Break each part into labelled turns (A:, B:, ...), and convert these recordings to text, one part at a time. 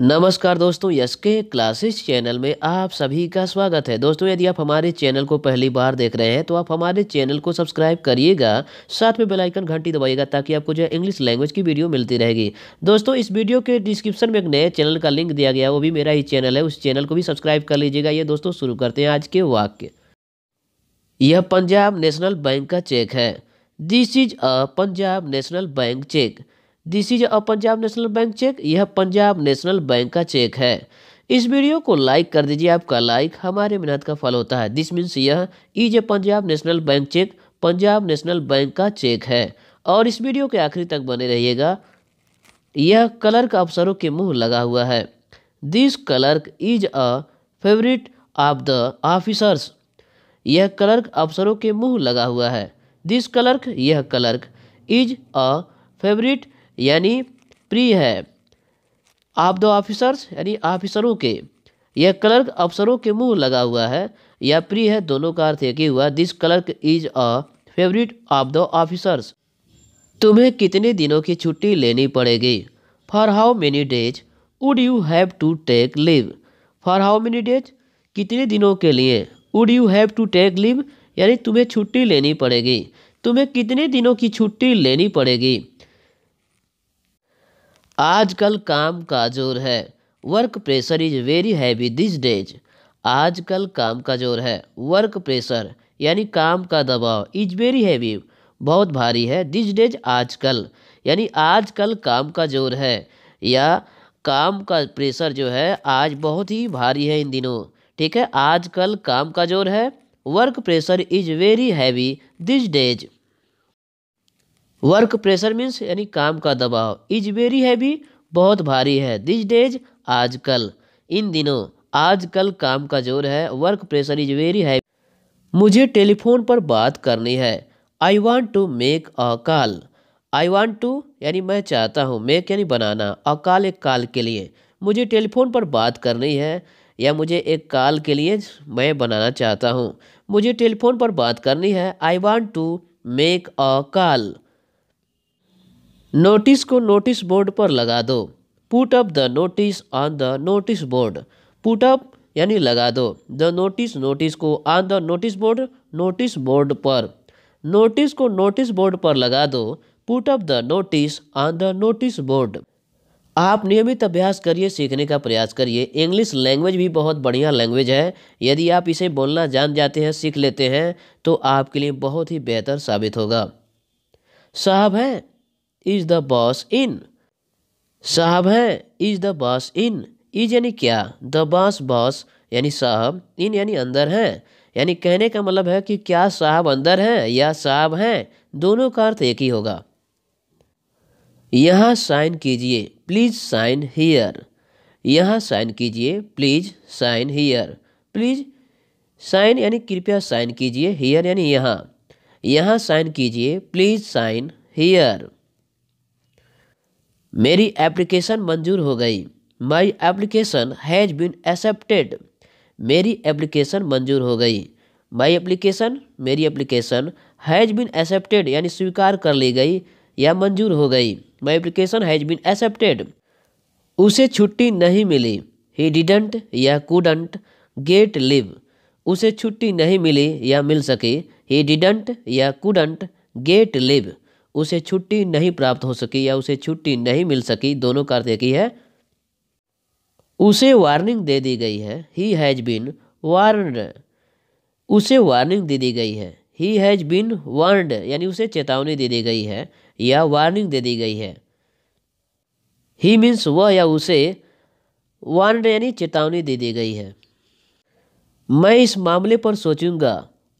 A: नमस्कार दोस्तों यस के क्लासेस चैनल में आप सभी का स्वागत है दोस्तों यदि आप हमारे चैनल को पहली बार देख रहे हैं तो आप हमारे चैनल को सब्सक्राइब करिएगा साथ में बेल आइकन घंटी दबाइएगा ताकि आपको जो है इंग्लिश लैंग्वेज की वीडियो मिलती रहेगी दोस्तों इस वीडियो के डिस्क्रिप्शन में एक नए चैनल का लिंक दिया गया वो भी मेरा ही चैनल है उस चैनल को भी सब्सक्राइब कर लीजिएगा ये दोस्तों शुरू करते हैं आज के वाक्य यह पंजाब नेशनल बैंक का चेक है this is a Punjab National Bank cheque this is a Punjab National Bank cheque यह पंजाब नेशनल बैंक का चेक है इस वीडियो को लाइक कर दीजिए आपका लाइक हमारे मेहनत का फल होता है दिस मीन्स यह is a Punjab National Bank cheque Punjab National Bank का चेक है और इस वीडियो के आखिरी तक बने रहिएगा यह क्लर्क अफसरों के मुंह लगा हुआ है this clerk is a favourite of the officers यह क्लर्क अफसरों के मुंह लगा हुआ है दिस क्लर्क यह क्लर्क इज अ फेवरेट यानी प्रिय है आप द ऑफिसर्स यानी ऑफिसरों के यह क्लर्क अफसरों के मुंह लगा हुआ है या प्रिय है दोनों का अर्थ एक ही हुआ this clerk is a favourite of the officers तुम्हें कितने दिनों की छुट्टी लेनी पड़ेगी for how many days would you have to take leave for how many days कितने दिनों के लिए would you have to take leave यानी तुम्हें छुट्टी लेनी पड़ेगी तुम्हें कितने दिनों की छुट्टी लेनी पड़ेगी आजकल काम का जोर है work pressure is very heavy this days आजकल काम का जोर है वर्क प्रेशर यानी काम का दबाव इज वेरी हैवी बहुत भारी है दिस डेज आजकल यानी आजकल काम का जोर है या काम का प्रेशर जो है आज बहुत ही भारी है इन दिनों ठीक है आजकल काम का जोर है work pressure is very heavy this days work pressure means यानी काम का दबाव इज वेरी हैवी बहुत भारी है दिस डेज आजकल इन दिनों आजकल काम का जोर है work pressure is very heavy मुझे टेलीफोन पर बात करनी है I want to make a call I want to यानी मैं चाहता हूँ मेक यानी बनाना अ कॉल एक कॉल के लिए मुझे टेलीफोन पर बात करनी है या मुझे एक कॉल के लिए मैं बनाना चाहता हूँ मुझे टेलीफोन पर बात करनी है I want to make a call notice को नोटिस बोर्ड पर लगा दो put up the notice on the notice board put up यानी लगा दो द नोटिस नोटिस को on the notice board notice board पर नोटिस को नोटिस बोर्ड पर लगा दो put up the notice on the notice board आप नियमित अभ्यास करिए सीखने का प्रयास करिए इंग्लिश लैंग्वेज भी बहुत बढ़िया लैंग्वेज है यदि आप इसे बोलना जान जाते हैं सीख लेते हैं तो आपके लिए बहुत ही बेहतर साबित होगा साहब हैं इज द बॉस इन साहब है is the boss in is यानी क्या द बॉस बॉस यानी साहब इन यानी अंदर हैं यानी कहने का मतलब है कि क्या साहब अंदर हैं या साहब हैं दोनों का अर्थ एक ही होगा यहाँ साइन कीजिए प्लीज़ साइन हीयर यहाँ साइन कीजिए please sign here please sign यानी कृपया साइन कीजिए हीयर यानी यहाँ यहाँ साइन कीजिए प्लीज़ साइन हीयर मेरी एप्लीकेशन मंजूर हो गई my application has been accepted मेरी एप्लीकेशन मंजूर हो गई माई एप्लीकेशन मेरी एप्लीकेशन हैज़ बिन एक्सेप्टेड यानी स्वीकार कर ली गई या मंजूर हो गई my application has been accepted उसे छुट्टी नहीं मिली ही डिडेंट या कूडंट गेट लिव उसे छुट्टी नहीं मिली या मिल सकी ही डिडंट या कूडंट गेट लिव उसे छुट्टी नहीं प्राप्त हो सकी या उसे छुट्टी नहीं मिल सकी दोनों का अर्थ एक ही है उसे वार्निंग दे दी गई है ही हैज़ बीन वार्न उसे वार्निंग दे दी गई है ही हैज़ बीन वार्ड यानी उसे चेतावनी दे दी गई है या वार्निंग दे दी गई है ही मीन्स वह या उसे वार्ड यानी चेतावनी दे दी गई है मैं इस मामले पर सोचूंगा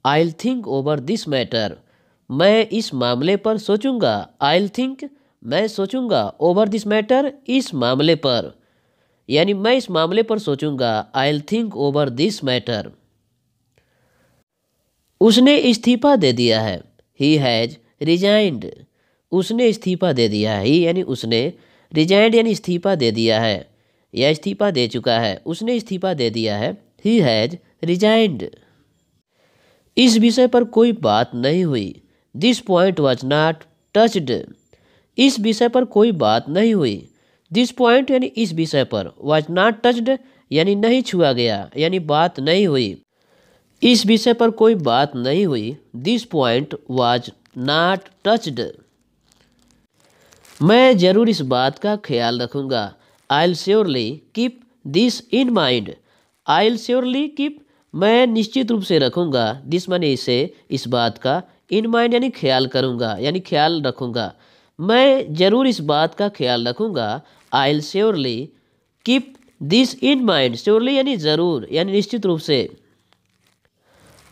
A: I think over this matter मैं इस मामले पर सोचूंगा आई थिंक मैं सोचूंगा ओवर दिस मैटर इस मामले पर यानी मैं इस मामले पर सोचूंगा I think over this matter उसने इस्तीफा दे दिया है ही हैज़ रिजाइंड उसने इस्तीफा दे दिया है ही यानी उसने रिजाइंड यानी इस्तीफा दे दिया है या इस्तीफा दे चुका है उसने इस्तीफा दे दिया है ही हैज़ रिजाइंड इस विषय पर कोई बात नहीं हुई this point was not touched इस विषय पर कोई बात नहीं हुई दिस पॉइंट यानी इस विषय पर वॉज नॉट टचड यानी नहीं छुआ गया यानी बात नहीं हुई इस विषय पर कोई बात नहीं हुई this point was not touched मैं जरूर इस बात का ख्याल रखूंगा I'll surely keep this in mind I'll surely keep मैं निश्चित रूप से रखूंगा दिस मैंने इसे इस बात का इन माइंड यानी ख्याल करूँगा यानी ख्याल रखूँगा मैं ज़रूर इस बात का ख्याल रखूँगा I'll surely keep this in mind surely यानी ज़रूर यानी निश्चित रूप से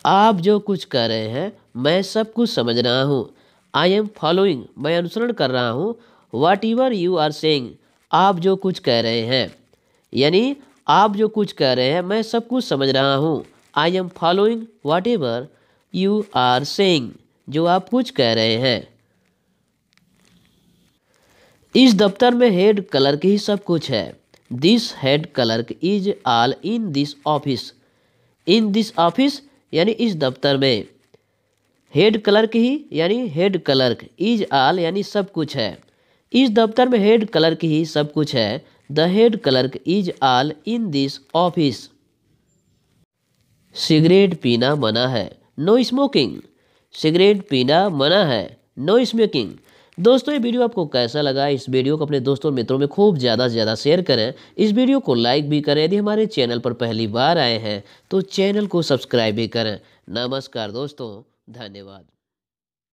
A: आप जो कुछ कर रहे हैं मैं सब कुछ समझ रहा हूँ आई एम फॉलोइंग मैं अनुसरण कर रहा हूँ whatever you are saying आप जो कुछ कह रहे हैं यानी आप जो कुछ कह रहे हैं मैं सब कुछ समझ रहा हूँ I am following whatever you are saying जो आप कुछ कह रहे हैं इस दफ्तर में हेड क्लर्क ही सब कुछ है this head clerk is all in this office in this office यानी इस दफ्तर में हेड क्लर्क ही यानी हेड क्लर्क इज ऑल यानी सब कुछ है इस दफ्तर में हेड क्लर्क ही सब कुछ है the head clerk is all in this office cigarette पीना मना है नो स्मोकिंग सिगरेट पीना मना है नो स्मोकिंग दोस्तों ये वीडियो आपको कैसा लगा इस वीडियो को अपने दोस्तों और मित्रों में खूब ज़्यादा से ज़्यादा शेयर करें इस वीडियो को लाइक भी करें यदि हमारे चैनल पर पहली बार आए हैं तो चैनल को सब्सक्राइब भी करें नमस्कार दोस्तों धन्यवाद